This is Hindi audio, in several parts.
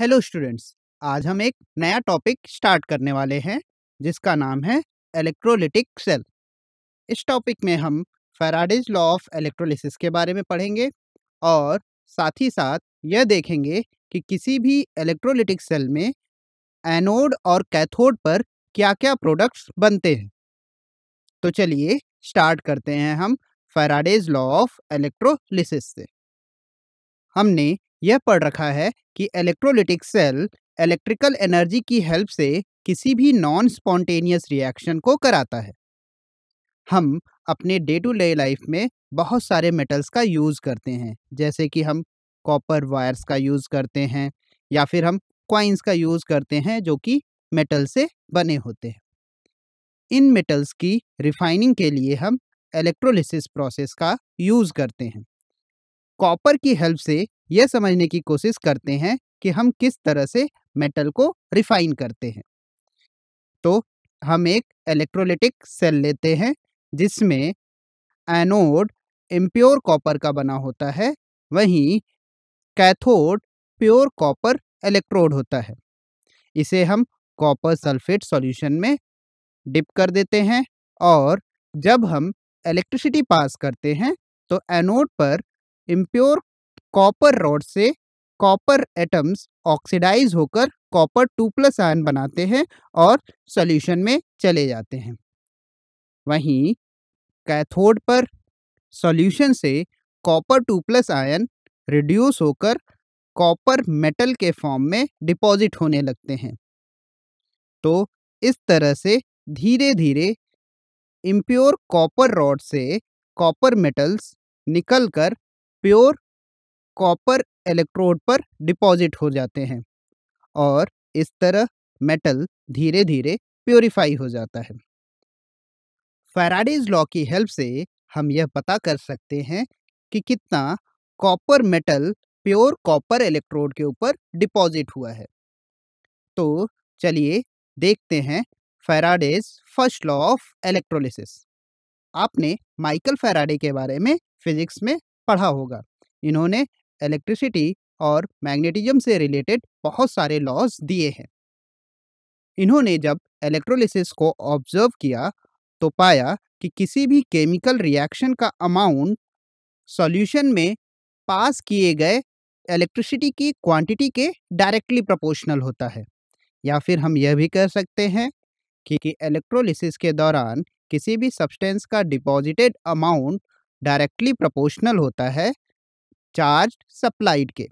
हेलो स्टूडेंट्स आज हम एक नया टॉपिक स्टार्ट करने वाले हैं जिसका नाम है इलेक्ट्रोलिटिक सेल इस टॉपिक में हम फेराडिज लॉ ऑफ इलेक्ट्रोलिसिस के बारे में पढ़ेंगे और साथ ही साथ यह देखेंगे कि किसी भी इलेक्ट्रोलिटिक सेल में एनोड और कैथोड पर क्या क्या प्रोडक्ट्स बनते हैं तो चलिए स्टार्ट करते हैं हम फेराडेज लॉ ऑफ इलेक्ट्रोलिसिस से हमने यह पढ़ रखा है कि इलेक्ट्रोलिटिक सेल इलेक्ट्रिकल एनर्जी की हेल्प से किसी भी नॉन स्पॉन्टेनियस रिएक्शन को कराता है हम अपने डे टू डे लाइफ में बहुत सारे मेटल्स का यूज़ करते हैं जैसे कि हम कॉपर वायर्स का यूज़ करते हैं या फिर हम क्वाइंस का यूज़ करते हैं जो कि मेटल से बने होते हैं इन मेटल्स की रिफाइनिंग के लिए हम इलेक्ट्रोलिसिस प्रोसेस का यूज़ करते हैं कॉपर की हेल्प से यह समझने की कोशिश करते हैं कि हम किस तरह से मेटल को रिफाइन करते हैं तो हम एक इलेक्ट्रोलिटिक सेल लेते हैं जिसमें एनोड इम्प्योर कॉपर का बना होता है वहीं कैथोड प्योर कॉपर इलेक्ट्रोड होता है इसे हम कॉपर सल्फेट सॉल्यूशन में डिप कर देते हैं और जब हम इलेक्ट्रिसिटी पास करते हैं तो एनोड पर इम्प्योर कॉपर रॉड से कॉपर एटम्स ऑक्सीडाइज होकर कॉपर टू प्लस आयन बनाते हैं और सॉल्यूशन में चले जाते हैं वहीं कैथोड पर सॉल्यूशन से copper two plus ion reduce होकर कॉपर मेटल के फॉर्म में डिपॉजिट होने लगते हैं तो इस तरह से धीरे धीरे इम्प्योर कॉपर रॉड से कॉपर मेटल्स निकल कर प्योर कॉपर इलेक्ट्रोड पर डिपॉजिट हो जाते हैं और इस तरह मेटल धीरे धीरे प्योरीफाई हो जाता है फैराडीज लॉ की हेल्प से हम यह पता कर सकते हैं कि कितना copper metal pure copper electrode के ऊपर डिपॉजिट हुआ है तो चलिए देखते हैं Faraday's first law of electrolysis आपने माइकल फैराडे के बारे में फिजिक्स में पढ़ा होगा इन्होंने इलेक्ट्रिसिटी और मैग्नेटिज्म से रिलेटेड बहुत सारे लॉज दिए हैं इन्होंने जब इलेक्ट्रोलिसिस को ऑब्जर्व किया तो पाया कि किसी भी केमिकल रिएक्शन का अमाउंट सॉल्यूशन में पास किए गए इलेक्ट्रिसिटी की क्वांटिटी के डायरेक्टली प्रोपोर्शनल होता है या फिर हम यह भी कह सकते हैं कि इलेक्ट्रोलिसिस के दौरान किसी भी सब्सटेंस का डिपॉजिटेड अमाउंट डायरेक्टली प्रोपोर्शनल होता है चार्ज सप्लाइड के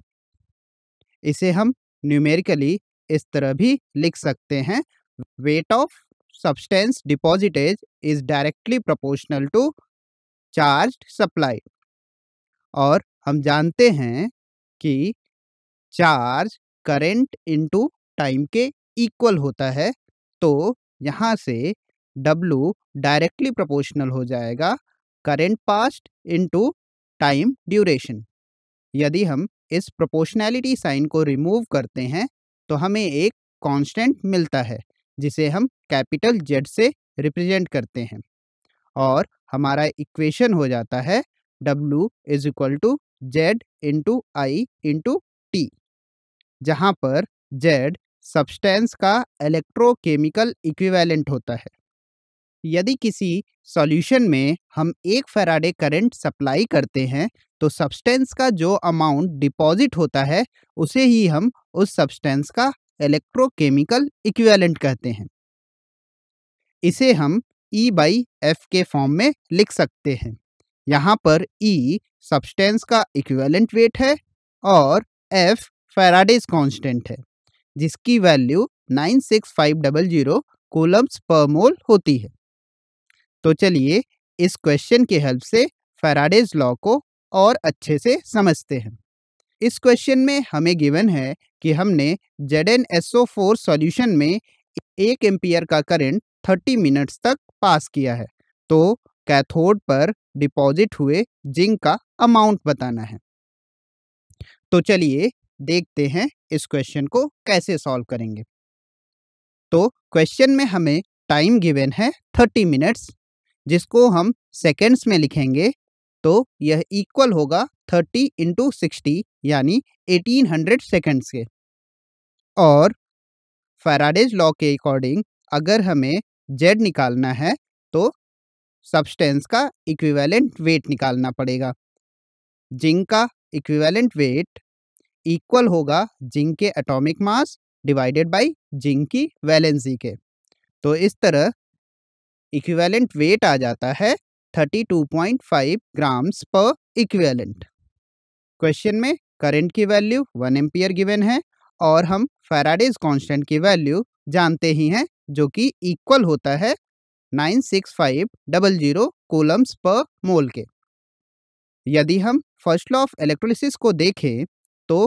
इसे हम न्यूमेरिकली इस तरह भी लिख सकते हैं weight of substance deposited is directly proportional to charge supply और हम जानते हैं कि चार्ज इन टू टाइम के इक्वल होता है तो यहाँ से W डायरेक्टली प्रोपोर्शनल हो जाएगा current passed into time duration यदि हम इस प्रोपोर्शनैलिटी साइन को रिमूव करते हैं तो हमें एक कांस्टेंट मिलता है जिसे हम कैपिटल जेड से रिप्रेजेंट करते हैं और हमारा इक्वेशन हो जाता है W is equal to Z into I into T जहाँ पर जेड सब्सटेंस का इलेक्ट्रोकेमिकल इक्विवेलेंट होता है यदि किसी सॉल्यूशन में हम एक फेराडे करंट सप्लाई करते हैं तो सब्सटेंस का जो अमाउंट डिपॉजिट होता है उसे ही हम उस सब्सटेंस का इलेक्ट्रोकेमिकल इक्विवेलेंट कहते हैं इसे हम ई बाई एफ के फॉर्म में लिख सकते हैं यहाँ पर ई e सब्सटेंस का इक्विवेलेंट वेट है और एफ फेराडेज कांस्टेंट है जिसकी value nine six five double zero coulombs per mole होती है तो चलिए इस क्वेश्चन के हेल्प से फेराडेज लॉ को और अच्छे से समझते हैं इस क्वेश्चन में हमें गिवन है कि हमने Z N S O four solution में एक एम्पियर का करंट 30 मिनट्स तक पास किया है तो कैथोड पर डिपॉजिट हुए जिंक का अमाउंट बताना है तो चलिए देखते हैं इस क्वेश्चन को कैसे सॉल्व करेंगे तो क्वेश्चन में हमें टाइम गिवन है 30 मिनट्स जिसको हम सेकेंड्स में लिखेंगे तो यह इक्वल होगा थर्टी इंटू सिक्सटी यानी एटीन हंड्रेड सेकेंड्स के और फैराडेज लॉ के अकॉर्डिंग अगर हमें जेड निकालना है तो सब्सटेंस का इक्विवेलेंट वेट निकालना पड़ेगा जिंक का इक्विवेलेंट वेट इक्वल होगा जिंक के atomic mass divided by zinc की वैलेंसी के तो इस तरह इक्विवेलेंट वेट आ जाता है 32.5 ग्राम्स पर इक्विवेलेंट क्वेश्चन में करंट की वैल्यू वन एम्पियर गिवन है और हम फेराडेज कांस्टेंट की वैल्यू जानते ही हैं जो कि इक्वल होता है nine six five double zero coulombs per mole के यदि हम फर्स्ट लॉ ऑफ इलेक्ट्रोलिसिस को देखें तो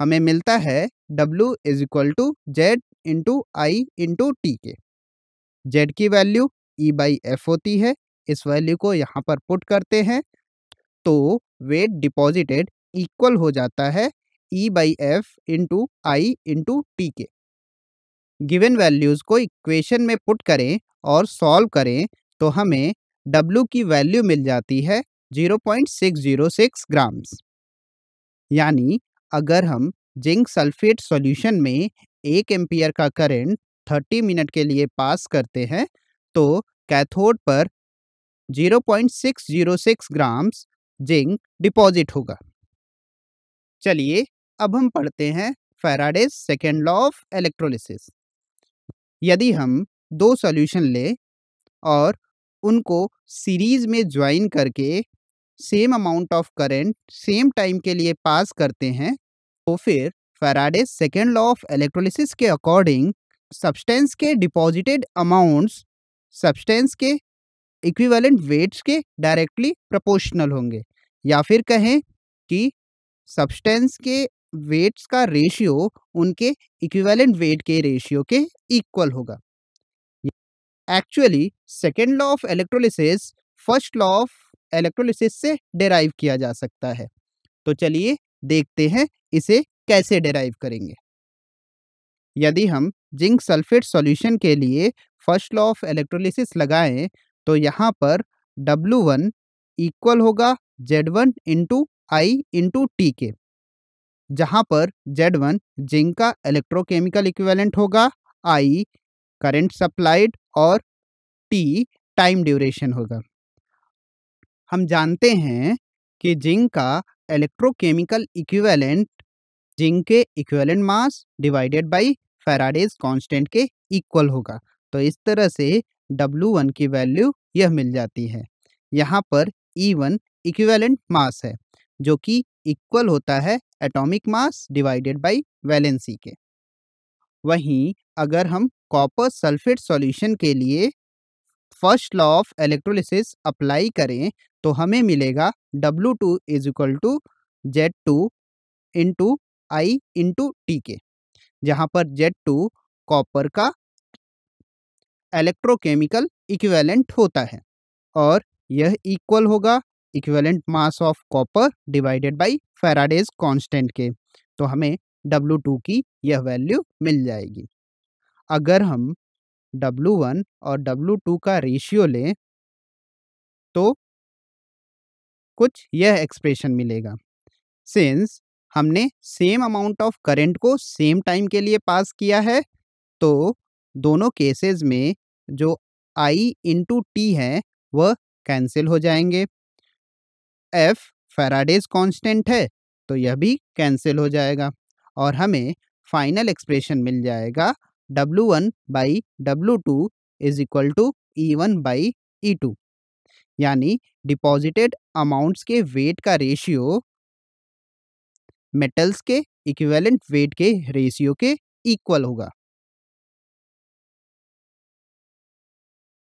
हमें मिलता है W is equal to Z into I into T के जेड की वैल्यू ई बाई एफ होती है इस वैल्यू को यहाँ पर पुट करते हैं तो वेट डिपॉजिटेड इक्वल हो जाता है E by F into I into T के गिवन वैल्यूज़ को इक्वेशन में पुट करें और सॉल्व करें तो हमें डब्ल्यू की वैल्यू मिल जाती है 0.606 ग्राम्स यानी अगर हम जिंक सल्फेट सॉल्यूशन में एक एम्पियर का करंट 30 मिनट के लिए पास करते हैं तो कैथोड पर 0.606 ग्राम्स जिंक डिपॉजिट होगा चलिए अब हम पढ़ते हैं Faraday's second law of electrolysis यदि हम दो सॉल्यूशन लें और उनको सीरीज में ज्वाइन करके same amount of current same time के लिए पास करते हैं तो फिर Faraday second law of electrolysis के अकॉर्डिंग सब्सटेंस के डिपॉजिटेड अमाउंट्स सब्सटेंस के इक्विवेलेंट वेट्स के डायरेक्टली प्रोपोर्शनल होंगे या फिर कहें कि सब्सटेंस के वेट्स का रेशियो उनके इक्विवेलेंट वेट के रेशियो के इक्वल होगा actually second law of electrolysis first law of electrolysis से डेराइव किया जा सकता है तो चलिए देखते हैं इसे कैसे डेराइव करेंगे यदि हम जिंक सल्फेट सॉल्यूशन के लिए फर्स्ट लॉ ऑफ इलेक्ट्रोलिसिस लगाएं तो यहाँ पर डब्लू वन इक्वल होगा Z one into I into T के जहाँ पर जेड वन जिंक का इलेक्ट्रोकेमिकल इक्विवेलेंट होगा आई करंट सप्लाइड और टी टाइम ड्यूरेशन होगा हम जानते हैं कि जिंक का इलेक्ट्रोकेमिकल इक्विवेलेंट जिंक के equivalent mass divided by Faraday's constant के इक्वल होगा तो इस तरह से W1 की वैल्यू यह मिल जाती है यहाँ पर E1 इक्विवेलेंट मास है जो कि इक्वल होता है atomic mass divided by valency के वहीं अगर हम कॉपर सल्फेट सॉल्यूशन के लिए first law of electrolysis apply करें तो हमें मिलेगा W2 two is equal to Z two into I into T के जहाँ पर जेड टू कॉपर का इलेक्ट्रोकेमिकल इक्वेलेंट होता है और यह इक्वल होगा equivalent mass of copper divided by Faraday's constant के तो हमें W2 की यह वैल्यू मिल जाएगी अगर हम W1 और W2 का रेशियो लें तो कुछ यह एक्सप्रेशन मिलेगा सिंस हमने सेम अमाउंट ऑफ करंट को सेम टाइम के लिए पास किया है तो दोनों केसेस में जो आई इंटू टी हैं वह कैंसिल हो जाएंगे एफ फेराडेज कांस्टेंट है तो यह भी कैंसिल हो जाएगा और हमें फाइनल एक्सप्रेशन मिल जाएगा W one by W two is equal to E one by E two यानी डिपॉजिटेड अमाउंट्स के वेट का रेशियो मेटल्स के इक्विवेलेंट वेट के रेशियो के इक्वल होगा